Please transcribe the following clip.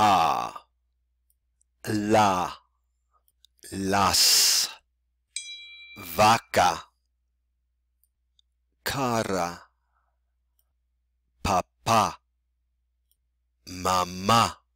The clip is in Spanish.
a la las vaca cara papá mamá